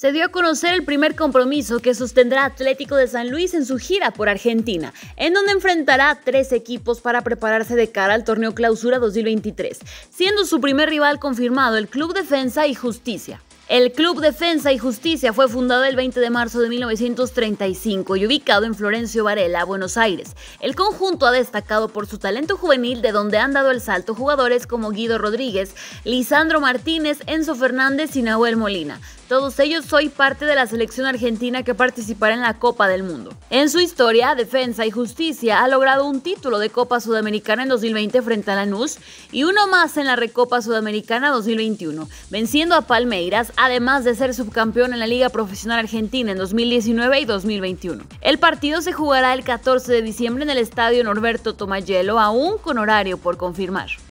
Se dio a conocer el primer compromiso que sostendrá Atlético de San Luis en su gira por Argentina, en donde enfrentará a tres equipos para prepararse de cara al torneo Clausura 2023, siendo su primer rival confirmado el Club Defensa y Justicia. El Club Defensa y Justicia fue fundado el 20 de marzo de 1935 y ubicado en Florencio Varela, Buenos Aires. El conjunto ha destacado por su talento juvenil, de donde han dado el salto jugadores como Guido Rodríguez, Lisandro Martínez, Enzo Fernández y Nahuel Molina. Todos ellos soy parte de la selección argentina que participará en la Copa del Mundo. En su historia, Defensa y Justicia ha logrado un título de Copa Sudamericana en 2020 frente a Lanús y uno más en la Recopa Sudamericana 2021, venciendo a Palmeiras, además de ser subcampeón en la Liga Profesional Argentina en 2019 y 2021. El partido se jugará el 14 de diciembre en el Estadio Norberto Tomayelo, aún con horario por confirmar.